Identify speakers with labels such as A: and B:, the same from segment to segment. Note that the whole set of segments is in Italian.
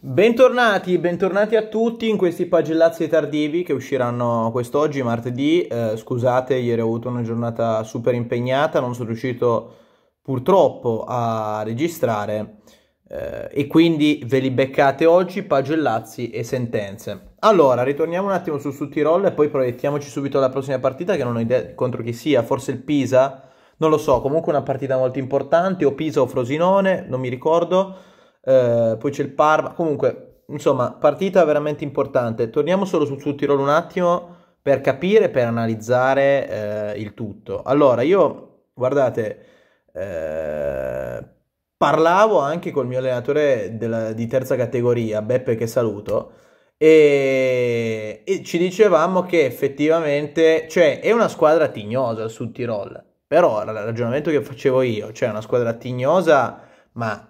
A: Bentornati, bentornati a tutti in questi pagellazzi tardivi che usciranno quest'oggi, martedì. Eh, scusate, ieri ho avuto una giornata super impegnata, non sono riuscito purtroppo a registrare eh, e quindi ve li beccate oggi, pagellazzi e sentenze. Allora, ritorniamo un attimo su Suttirol e poi proiettiamoci subito alla prossima partita che non ho idea contro chi sia, forse il Pisa, non lo so, comunque una partita molto importante o Pisa o Frosinone, non mi ricordo. Eh, poi c'è il Parma, comunque, insomma, partita veramente importante. Torniamo solo sul sul Tirolo un attimo per capire, per analizzare eh, il tutto. Allora, io, guardate, eh, parlavo anche col mio allenatore della, di terza categoria, Beppe che saluto, e, e, ci dicevamo che effettivamente, cioè, è una squadra tignosa sul Tirol, però il ragionamento che facevo io, cioè è una squadra tignosa, ma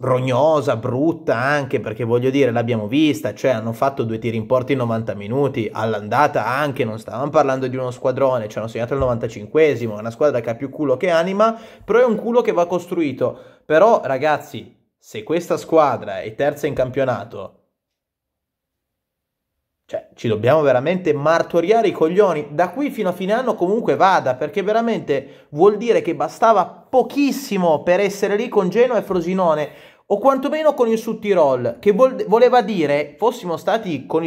A: rognosa, brutta anche, perché voglio dire, l'abbiamo vista, cioè hanno fatto due tiri in porta in 90 minuti, all'andata anche, non stavamo parlando di uno squadrone, ci hanno segnato il 95esimo, è una squadra che ha più culo che anima, però è un culo che va costruito. Però ragazzi, se questa squadra è terza in campionato, ci dobbiamo veramente martoriare i coglioni da qui fino a fine anno comunque vada perché veramente vuol dire che bastava pochissimo per essere lì con Genoa e Frosinone o quantomeno con il Sud Tirol, che voleva dire, fossimo stati il come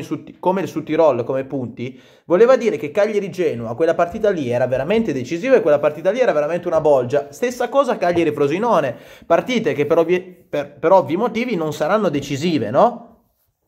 A: il Sud Tirol come punti, voleva dire che Cagliari-Genoa, quella partita lì era veramente decisiva e quella partita lì era veramente una bolgia. Stessa cosa Cagliari-Frosinone, partite che per, per, per ovvi motivi non saranno decisive, no?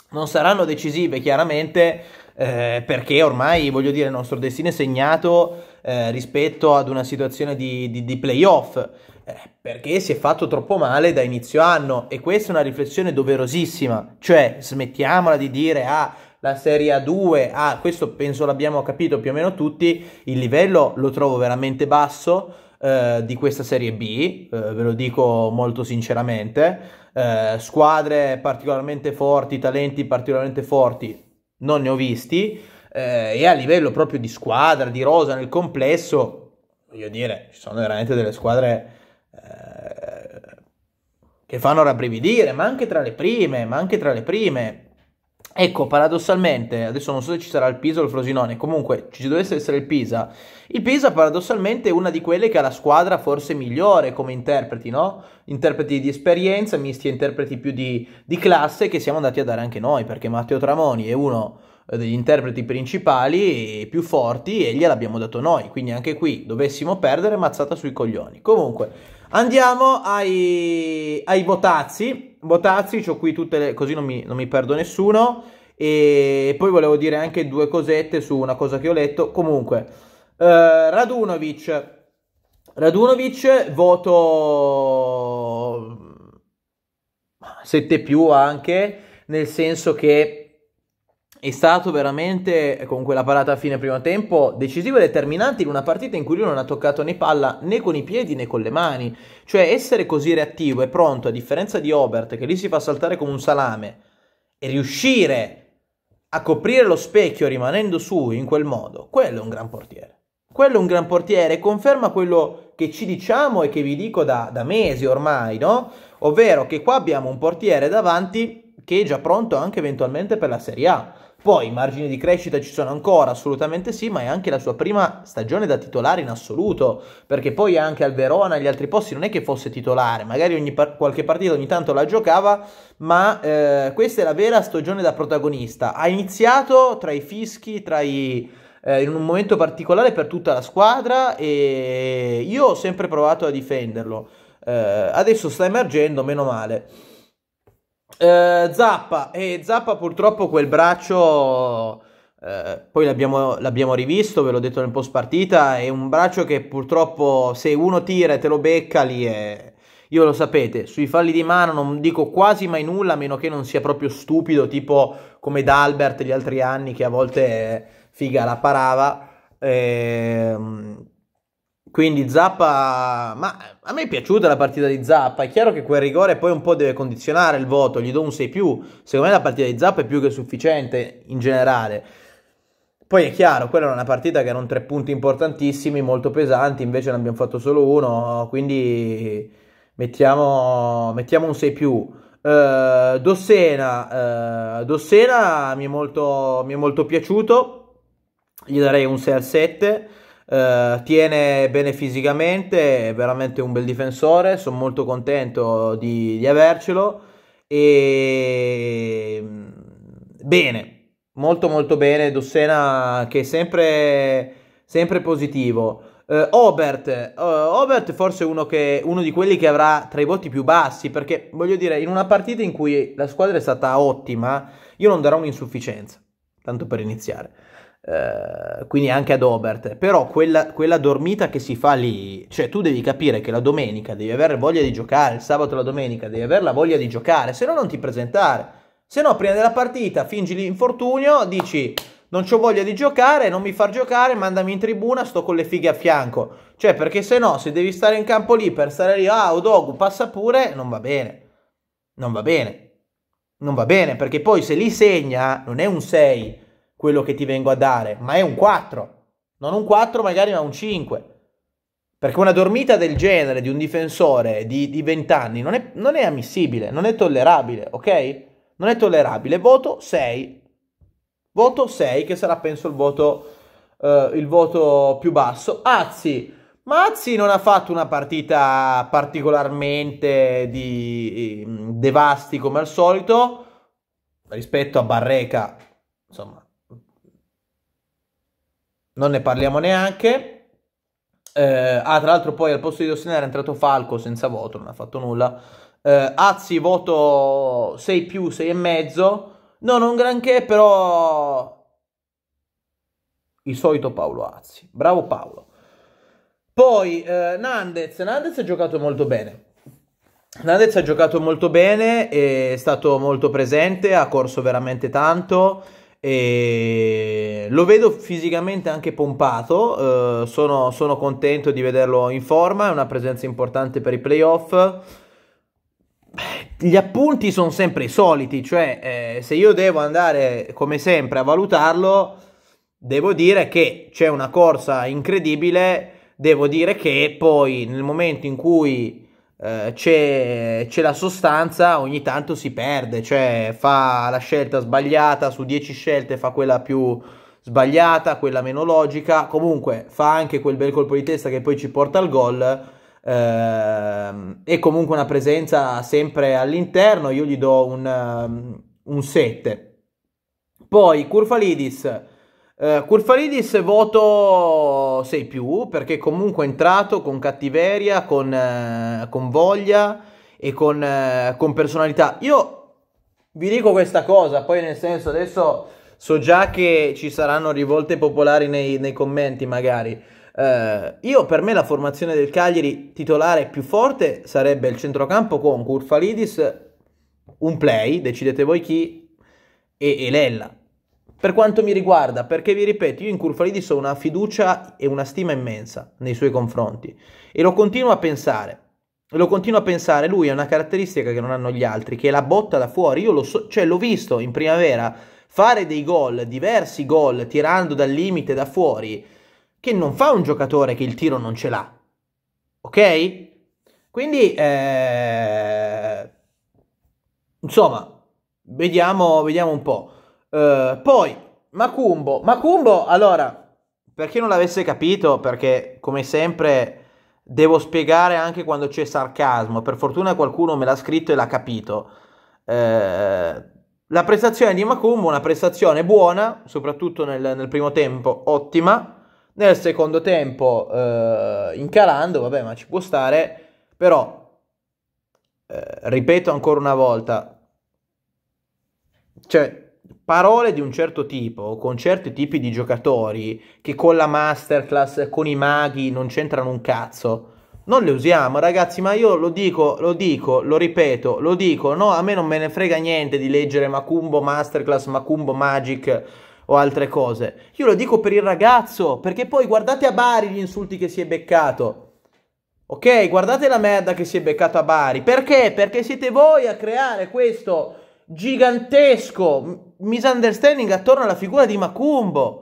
A: non saranno decisive chiaramente eh, perché ormai voglio dire il nostro destino è segnato eh, rispetto ad una situazione di, di, di playoff eh, perché si è fatto troppo male da inizio anno e questa è una riflessione doverosissima cioè smettiamola di dire ah la Serie A2, ah questo penso l'abbiamo capito più o meno tutti, il livello lo trovo veramente basso eh, di questa Serie B, eh, ve lo dico molto sinceramente eh, squadre particolarmente forti, talenti particolarmente forti, non ne ho visti. Eh, e a livello proprio di squadra, di rosa nel complesso, voglio dire, ci sono veramente delle squadre eh, che fanno rabbrividire, ma anche tra le prime, ma anche tra le prime. Ecco, paradossalmente, adesso non so se ci sarà il Pisa o il Frosinone, comunque ci dovesse essere il Pisa. Il Pisa paradossalmente è una di quelle che ha la squadra forse migliore come interpreti, no? Interpreti di esperienza, misti a interpreti più di, di classe che siamo andati a dare anche noi, perché Matteo Tramoni è uno eh, degli interpreti principali e più forti e gliel'abbiamo dato noi. Quindi anche qui dovessimo perdere mazzata sui coglioni. Comunque, andiamo ai, ai votazzi. Botazzi, ho qui tutte le... così non mi, non mi perdo nessuno. E poi volevo dire anche due cosette su una cosa che ho letto. Comunque, eh, Radunovic. Radunovic, voto 7 più anche, nel senso che è stato veramente con quella parata a fine primo tempo decisivo e determinante in una partita in cui lui non ha toccato né palla né con i piedi né con le mani. Cioè essere così reattivo e pronto, a differenza di Obert che lì si fa saltare come un salame, e riuscire a coprire lo specchio rimanendo su in quel modo, quello è un gran portiere. Quello è un gran portiere, conferma quello che ci diciamo e che vi dico da, da mesi ormai, no? Ovvero che qua abbiamo un portiere davanti che è già pronto anche eventualmente per la Serie A poi i margini di crescita ci sono ancora, assolutamente sì, ma è anche la sua prima stagione da titolare in assoluto, perché poi anche al Verona e agli altri posti non è che fosse titolare, magari ogni par- qualche partita ogni tanto la giocava, ma eh, questa è la vera stagione da protagonista. Ha iniziato tra i fischi, tra i, eh, in un momento particolare per tutta la squadra e io ho sempre provato a difenderlo. Eh, adesso sta emergendo, meno male. Eh, Zappa, e Zappa purtroppo quel braccio, eh, poi l'abbiamo, l'abbiamo, rivisto, ve l'ho detto nel post partita, è un braccio che purtroppo se uno tira e te lo becca lì è... Io lo sapete, sui falli di mano non dico quasi mai nulla, a meno che non sia proprio stupido, tipo come D'Albert gli altri anni che a volte figa la parava. Ehm quindi Zappa, ma a me è piaciuta la partita di Zappa, è chiaro che quel rigore poi un po' deve condizionare il voto, gli do un 6 più, secondo me la partita di Zappa è più che sufficiente in generale. Poi è chiaro, quella era una partita che erano tre punti importantissimi, molto pesanti, invece ne abbiamo fatto solo uno, quindi mettiamo, mettiamo un 6 più. Uh, Dossena, uh, Dossena mi è, molto, mi è molto piaciuto, gli darei un 6 al 7. Eh, tiene bene fisicamente, è veramente un bel difensore, sono molto contento di, di avercelo e mm, bene, molto molto bene, Dossena che è sempre, sempre positivo. Uh, Obert, uh, Obert forse uno, che, uno di quelli che avrà tra i voti più bassi, perché voglio dire, in una partita in cui la squadra è stata ottima, io non darò un'insufficienza, tanto per iniziare. Eh, quindi anche ad Obert, però quella, quella, dormita che si fa lì, cioè tu devi capire che la domenica devi avere voglia di giocare, il sabato e la domenica devi avere la voglia di giocare, se no non ti presentare, se no prima della partita fingi l'infortunio, dici non ho voglia di giocare, non mi far giocare, mandami in tribuna, sto con le fighe a fianco, cioè perché se no se devi stare in campo lì per stare lì, ah Odogu passa pure, non va bene, non va bene, non va bene perché poi se lì segna non è un 6, quello che ti vengo a dare, ma è un 4. Non un 4 magari, ma un 5. Perché una dormita del genere di un difensore di, di 20 anni non è, non è ammissibile, non è tollerabile, ok? Non è tollerabile. Voto 6. Voto 6, che sarà penso il voto, eh, il voto più basso. Azzi, ma Azzi non ha fatto una partita particolarmente di, di ehm, devasti come al solito rispetto a Barreca, insomma, non ne parliamo neanche. Eh, ah, tra l'altro poi al posto di Dossinare è entrato Falco senza voto, non ha fatto nulla. Eh, Azzi voto 6 più, 6 e mezzo. No, non granché, però il solito Paolo Azzi. Bravo Paolo. Poi eh, Nandez, Nandez ha giocato molto bene. Nandez ha giocato molto bene, è stato molto presente, ha corso veramente tanto. E lo vedo fisicamente anche pompato, eh, sono, sono, contento di vederlo in forma, è una presenza importante per i playoff. Gli appunti sono sempre i soliti, cioè eh, se io devo andare come sempre a valutarlo, devo dire che c'è una corsa incredibile, devo dire che poi nel momento in cui eh, c'è, c'è, la sostanza, ogni tanto si perde, cioè fa la scelta sbagliata, su 10 scelte fa quella più sbagliata, quella meno logica, comunque fa anche quel bel colpo di testa che poi ci porta al gol. Ehm, e comunque una presenza sempre all'interno, io gli do un, ehm, un 7. Poi Curfalidis Uh, eh, Curfalidis voto 6 più perché comunque è entrato con cattiveria, con, uh, con voglia e con, uh, con, personalità. Io vi dico questa cosa, poi nel senso adesso so già che ci saranno rivolte popolari nei, nei commenti magari. io per me la formazione del Cagliari titolare più forte sarebbe il centrocampo con Curfalidis, un play, decidete voi chi, e, e Lella per quanto mi riguarda, perché vi ripeto, io in Curfalidis ho una fiducia e una stima immensa nei suoi confronti e lo continuo a pensare. Lo continuo a pensare, lui ha una caratteristica che non hanno gli altri, che è la botta da fuori. Io lo so, cioè l'ho visto in primavera fare dei gol, diversi gol, tirando dal limite, da fuori, che non fa un giocatore che il tiro non ce l'ha. Ok? Quindi, eh... insomma, vediamo, vediamo un po'. Eh, poi, Macumbo. Macumbo, allora, per chi non l'avesse capito, perché come sempre devo spiegare anche quando c'è sarcasmo, per fortuna qualcuno me l'ha scritto e l'ha capito. Uh, la prestazione di Macumbo, una prestazione buona, soprattutto nel, nel primo tempo, ottima. Nel secondo tempo, uh, incalando, vabbè, ma ci può stare, però ripeto ancora una volta, cioè parole di un certo tipo, con certi tipi di giocatori, che con la masterclass, con i maghi non c'entrano un cazzo. Non le usiamo, ragazzi, ma io lo dico, lo dico, lo ripeto, lo dico, no, a me non me ne frega niente di leggere Macumbo Masterclass, Macumbo Magic o altre cose. Io lo dico per il ragazzo, perché poi guardate a Bari gli insulti che si è beccato. Ok, guardate la merda che si è beccato a Bari. Perché? Perché siete voi a creare questo gigantesco misunderstanding attorno alla figura di Macumbo.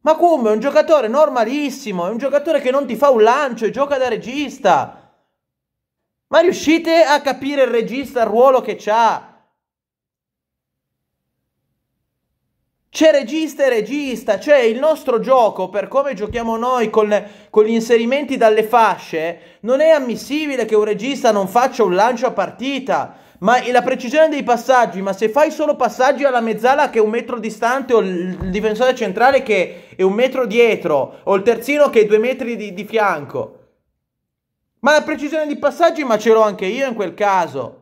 A: Macumbo è un giocatore normalissimo, è un giocatore che non ti fa un lancio e gioca da regista. Ma riuscite a capire il regista, il ruolo che ha? C'è regista e regista, cioè il nostro gioco per come giochiamo noi con, con, gli inserimenti dalle fasce. Non è ammissibile che un regista non faccia un lancio a partita ma la precisione dei passaggi, ma se fai solo passaggi alla mezzala che è un metro distante o il difensore centrale che è un metro dietro o il terzino che è due metri di, di fianco, ma la precisione di passaggi ma ce l'ho anche io in quel caso.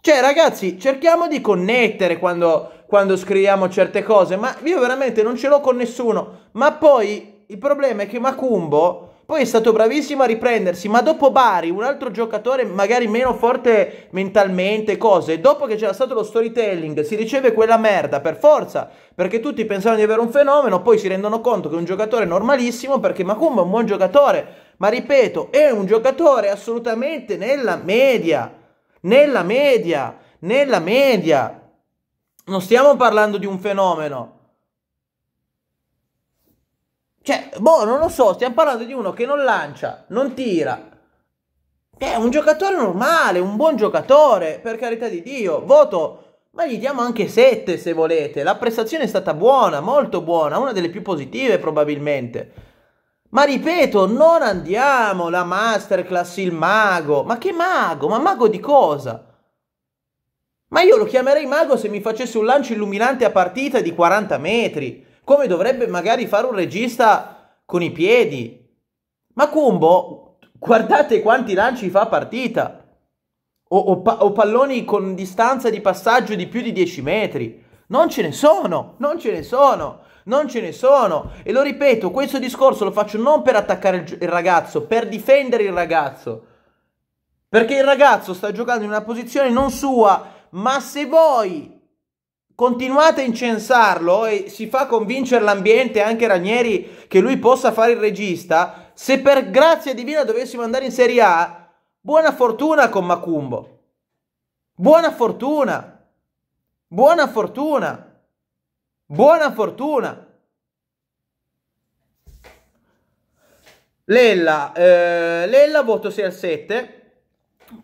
A: Cioè ragazzi cerchiamo di connettere quando, quando scriviamo certe cose, ma io veramente non ce l'ho con nessuno, ma poi il problema è che Macumbo poi è stato bravissimo a riprendersi, ma dopo Bari, un altro giocatore magari meno forte mentalmente, cose, dopo che c'era stato lo storytelling, si riceve quella merda per forza, perché tutti pensavano di avere un fenomeno, poi si rendono conto che è un giocatore normalissimo, perché Macumba è un buon giocatore, ma ripeto, è un giocatore assolutamente nella media, nella media, nella media. Non stiamo parlando di un fenomeno. Cioè, boh, non lo so, stiamo parlando di uno che non lancia, non tira. è un giocatore normale, un buon giocatore, per carità di Dio. Voto, ma gli diamo anche 7 se volete. La prestazione è stata buona, molto buona, una delle più positive probabilmente. Ma ripeto, non andiamo la masterclass il mago. Ma che mago? Ma mago di cosa? Ma io lo chiamerei mago se mi facesse un lancio illuminante a partita di 40 metri come dovrebbe magari fare un regista con i piedi. Ma Kumbo, guardate quanti lanci fa partita. O, o, pa- o, palloni con distanza di passaggio di più di 10 metri. Non ce ne sono, non ce ne sono, non ce ne sono. E lo ripeto, questo discorso lo faccio non per attaccare il, il ragazzo, per difendere il ragazzo. Perché il ragazzo sta giocando in una posizione non sua, ma se voi Continuate a incensarlo e si fa convincere l'ambiente, anche Ranieri, che lui possa fare il regista. Se per grazia divina dovessimo andare in Serie A, buona fortuna con Macumbo. Buona fortuna. Buona fortuna. Buona fortuna. Lella, eh, Lella voto 6 al 7.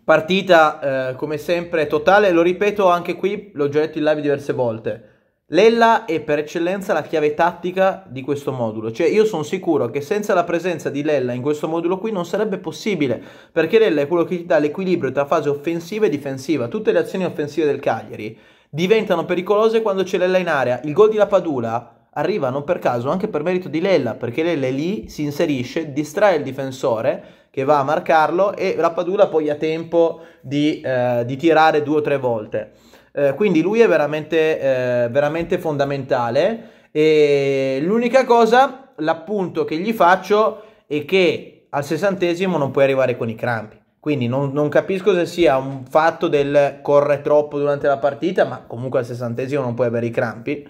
A: Partita eh, come sempre totale, lo ripeto anche qui, l'ho già detto in live diverse volte. Lella è per eccellenza la chiave tattica di questo modulo, cioè io sono sicuro che senza la presenza di Lella in questo modulo qui non sarebbe possibile, perché Lella è quello che ti dà l'equilibrio tra fase offensiva e difensiva, tutte le azioni offensive del Cagliari diventano pericolose quando c'è Lella in area, il gol di Lapadula arrivano per caso anche per merito di Lella, perché Lella è lì, si inserisce, distrae il difensore che va a marcarlo e la Padula poi ha tempo di, eh, di tirare due o tre volte. Eh, quindi lui è veramente, eh, veramente fondamentale e l'unica cosa, l'appunto che gli faccio è che al sessantesimo non puoi arrivare con i crampi. Quindi non, non, capisco se sia un fatto del corre troppo durante la partita, ma comunque al sessantesimo non puoi avere i crampi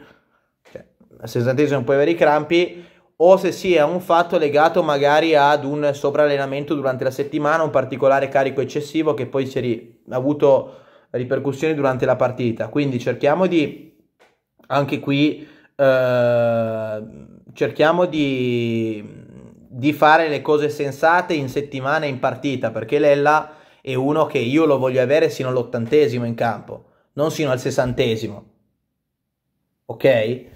A: sessantesimo puoi avere i crampi, o se sia un fatto legato magari ad un sovrallenamento durante la settimana, un particolare carico eccessivo che poi si è avuto ripercussioni durante la partita. Quindi cerchiamo di, anche qui, eh, cerchiamo di, di fare le cose sensate in settimana e in partita, perché Lella è uno che io lo voglio avere sino all'ottantesimo in campo, non sino al sessantesimo. Ok?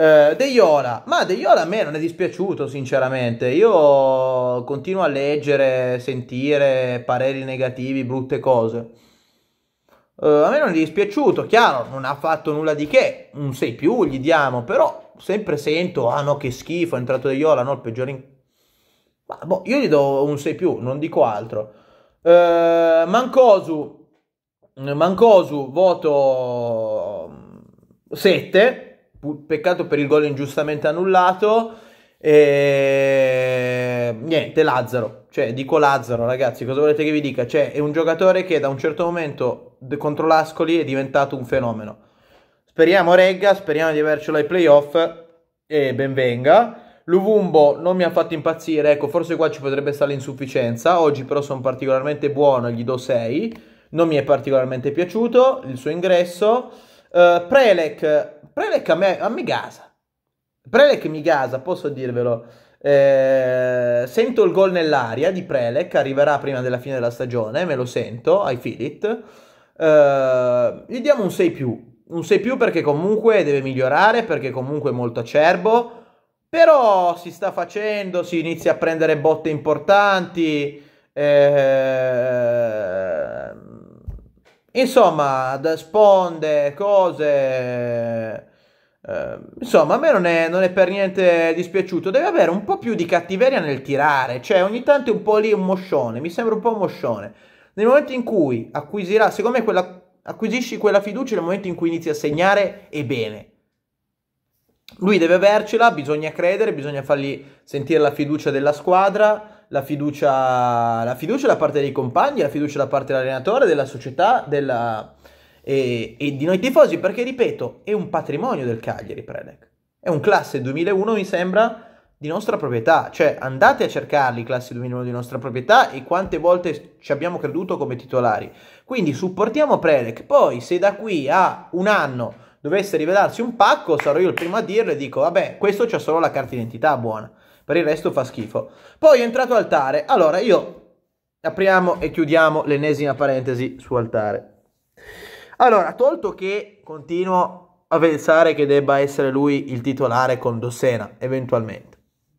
A: Eh, De Iola, ma De Iola a me non è dispiaciuto sinceramente, io continuo a leggere, sentire pareri negativi, brutte cose. Eh, a me non è dispiaciuto, chiaro, non ha fatto nulla di che, un 6 più gli diamo, però sempre sento, ah no che schifo, è entrato De Iola, no il peggiore in... Ma boh, io gli do un 6 più, non dico altro. Eh, Mancosu, Mancosu, voto 7 mm, peccato per il gol ingiustamente annullato. E ehm, niente, Lazzaro, cioè dico Lazzaro, ragazzi, cosa volete che vi dica? Cioè, è un giocatore che da un certo momento contro l'Ascoli è diventato un fenomeno. Speriamo regga, speriamo di avercelo ai playoff e benvenga. Luvumbo non mi ha fatto impazzire, ecco, forse qua ci potrebbe stare l'insufficienza. Oggi però sono particolarmente buono, gli do 6. Non mi è particolarmente piaciuto il suo ingresso. Eh, Prelec, Prelec a me, a me gasa. Prelec mi gasa, posso dirvelo. Eh, sento il gol nell'aria di Prelec, arriverà prima della fine della stagione, me lo sento, I feel it. Uh, gli diamo un 6 più, un 6 più perché comunque deve migliorare, perché comunque è molto acerbo, però si sta facendo, si inizia a prendere botte importanti. Eh, Insomma, sponde, cose... Eh, insomma, a me non è, non è, per niente dispiaciuto. Deve avere un po' più di cattiveria nel tirare. Cioè, ogni tanto è un po' lì un moscione. Mi sembra un po' un moscione. Nel momento in cui acquisirà, secondo me, quella, acquisisci quella fiducia nel momento in cui inizi a segnare è bene. Lui deve avercela, bisogna credere, bisogna fargli sentire la fiducia della squadra la fiducia, la fiducia da parte dei compagni, la fiducia da parte dell'allenatore, della società della, e, e, di noi tifosi, perché ripeto, è un patrimonio del Cagliari Predec. È un classe 2001, mi sembra, di nostra proprietà. Cioè, andate a cercarli, classe 2001 di nostra proprietà, e quante volte ci abbiamo creduto come titolari. Quindi supportiamo Predec. Poi, se da qui a un anno dovesse rivelarsi un pacco, sarò io il primo a dirlo e dico, vabbè, questo c'ha solo la carta d'identità buona. Per il resto fa schifo. Poi è entrato Altare. Allora, io apriamo e chiudiamo l'ennesima parentesi su Altare. Allora, tolto che continuo a pensare che debba essere lui il titolare con Dossena, eventualmente.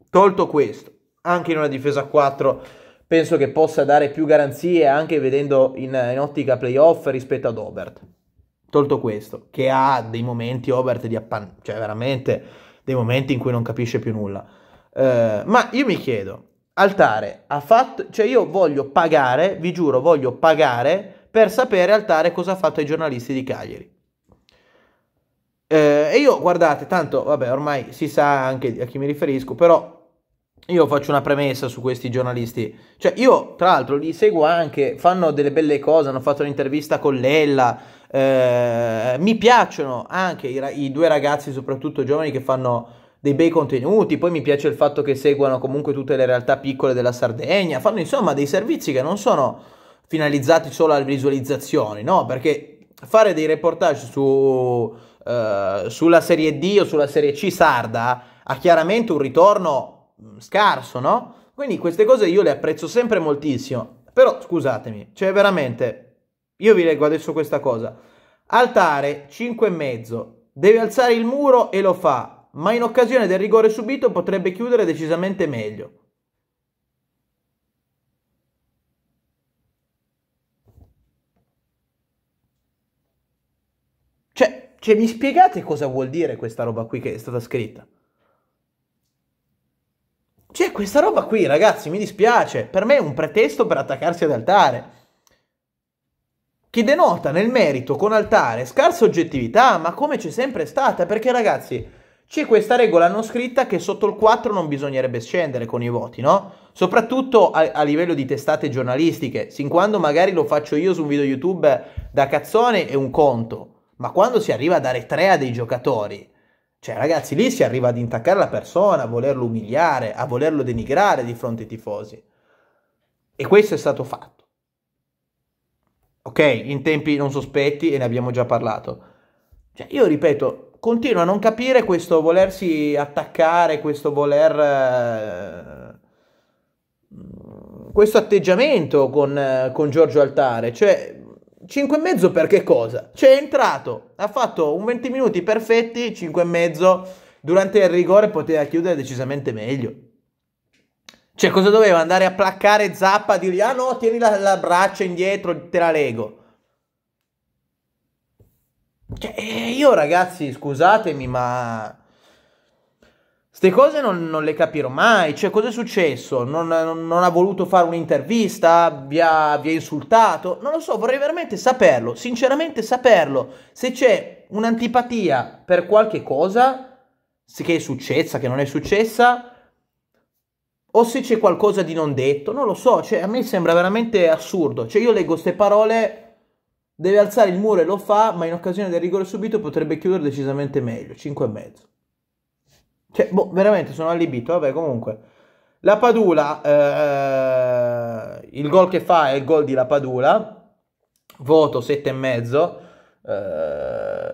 A: Tolto questo, anche in una difesa 4 penso che possa dare più garanzie anche vedendo in, in ottica playoff rispetto ad Obert. Tolto questo, che ha dei momenti Obert di appan... cioè veramente dei momenti in cui non capisce più nulla. Eh, ma io mi chiedo, Altare ha fatto, cioè io voglio pagare, vi giuro, voglio pagare per sapere Altare cosa ha fatto ai giornalisti di Cagliari. Eh, e io, guardate, tanto, vabbè, ormai si sa anche a chi mi riferisco, però io faccio una premessa su questi giornalisti. Cioè, io tra l'altro li seguo anche, fanno delle belle cose, hanno fatto un'intervista con Lella. Eh, mi piacciono anche i, i, due ragazzi, soprattutto giovani, che fanno dei bei contenuti, poi mi piace il fatto che seguano comunque tutte le realtà piccole della Sardegna, fanno insomma dei servizi che non sono finalizzati solo alle visualizzazioni, no? Perché fare dei reportage su, eh, sulla serie D o sulla serie C sarda ha chiaramente un ritorno mm, scarso, no? Quindi queste cose io le apprezzo sempre moltissimo. Però scusatemi, cioè veramente, io vi leggo adesso questa cosa. Altare 5,5, deve alzare il muro e lo fa ma in occasione del rigore subito potrebbe chiudere decisamente meglio. Cioè, cioè, mi spiegate cosa vuol dire questa roba qui che è stata scritta? Cioè, questa roba qui, ragazzi, mi dispiace, per me è un pretesto per attaccarsi ad altare che denota nel merito con altare scarsa oggettività, ma come c'è sempre stata, perché ragazzi, c'è questa regola non scritta che sotto il 4 non bisognerebbe scendere con i voti, no? Soprattutto a, a, livello di testate giornalistiche, sin quando magari lo faccio io su un video YouTube da cazzone è un conto, ma quando si arriva a dare 3 a dei giocatori, cioè ragazzi lì si arriva ad intaccare la persona, a volerlo umiliare, a volerlo denigrare di fronte ai tifosi. E questo è stato fatto. Ok, in tempi non sospetti e ne abbiamo già parlato. Cioè, io ripeto, continuo a non capire questo volersi attaccare, questo voler... Eh, questo atteggiamento con, eh, con Giorgio Altare, cioè 5,5 per che cosa? Cioè è entrato, ha fatto un 20 minuti perfetti, 5,5, durante il rigore poteva chiudere decisamente meglio. Cioè cosa doveva andare a placcare Zappa, dirgli ah no tieni la, la braccia indietro, te la lego. Cioè, eh, io ragazzi, scusatemi, ma... Ste cose non, non, le capirò mai. Cioè, cosa è successo? Non, non, non ha voluto fare un'intervista? Vi ha, vi ha, insultato? Non lo so, vorrei veramente saperlo. Sinceramente saperlo. Se c'è un'antipatia per qualche cosa che è successa, che non è successa, o se c'è qualcosa di non detto, non lo so. Cioè, a me sembra veramente assurdo. Cioè, io leggo queste parole Deve alzare il muro e lo fa, ma in occasione del rigore subito potrebbe chiudere decisamente meglio, 5,5. Cioè, boh, veramente sono allibito, vabbè, comunque. La Padula, eh, il gol che fa è il gol di La Padula, voto 7,5. Eh,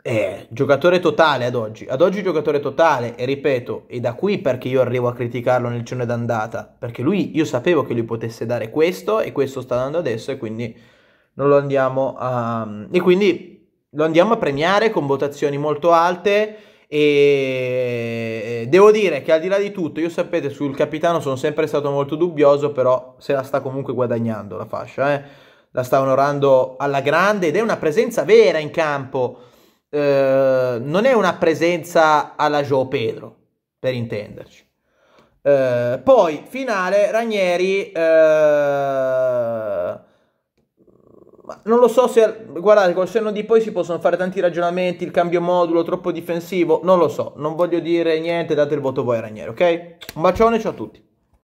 A: eh, giocatore totale ad oggi, ad oggi giocatore totale e ripeto, è da qui perché io arrivo a criticarlo nel giorno d'andata, perché lui, io sapevo che lui potesse dare questo e questo sta dando adesso e quindi non lo andiamo a... e quindi lo andiamo a premiare con votazioni molto alte e devo dire che al di là di tutto, io sapete sul capitano sono sempre stato molto dubbioso, però se la sta comunque guadagnando la fascia, eh? la sta onorando alla grande ed è una presenza vera in campo, eh, non è una presenza alla Joe Pedro, per intenderci. Eh, poi finale Ranieri eh, ma non lo so se, guardate, col senno di poi si possono fare tanti ragionamenti, il cambio modulo troppo difensivo, non lo so, non voglio dire niente, date il voto voi Ragnere, ok? Un bacione, ciao a tutti.